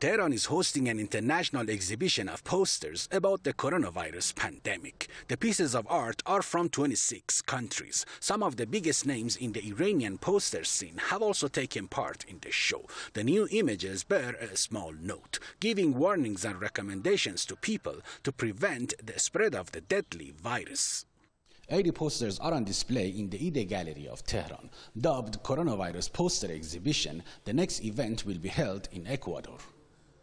Tehran is hosting an international exhibition of posters about the coronavirus pandemic. The pieces of art are from 26 countries. Some of the biggest names in the Iranian poster scene have also taken part in the show. The new images bear a small note, giving warnings and recommendations to people to prevent the spread of the deadly virus. 80 posters are on display in the Ide Gallery of Tehran. Dubbed Coronavirus Poster Exhibition, the next event will be held in Ecuador.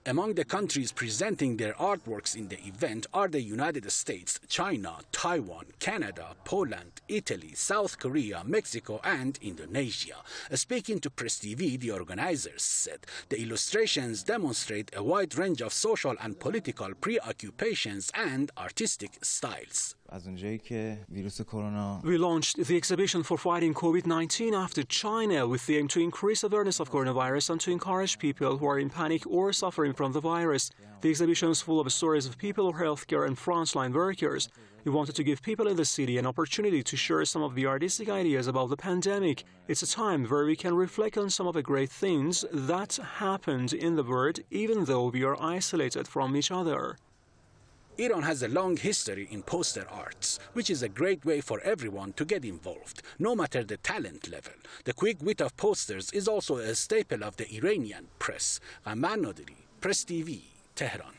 Among the countries presenting their artworks in the event are the United States, China, Taiwan, Canada, Poland, Italy, South Korea, Mexico, and Indonesia. Speaking to Press TV, the organizers said the illustrations demonstrate a wide range of social and political preoccupations and artistic styles. We launched the exhibition for fighting COVID-19 after China with the aim to increase awareness of coronavirus and to encourage people who are in panic or suffering from the virus. The exhibition is full of stories of people, healthcare and frontline workers. We wanted to give people in the city an opportunity to share some of the artistic ideas about the pandemic. It's a time where we can reflect on some of the great things that happened in the world even though we are isolated from each other. Iran has a long history in poster arts, which is a great way for everyone to get involved, no matter the talent level. The quick wit of posters is also a staple of the Iranian press. Rahman Press TV, Tehran.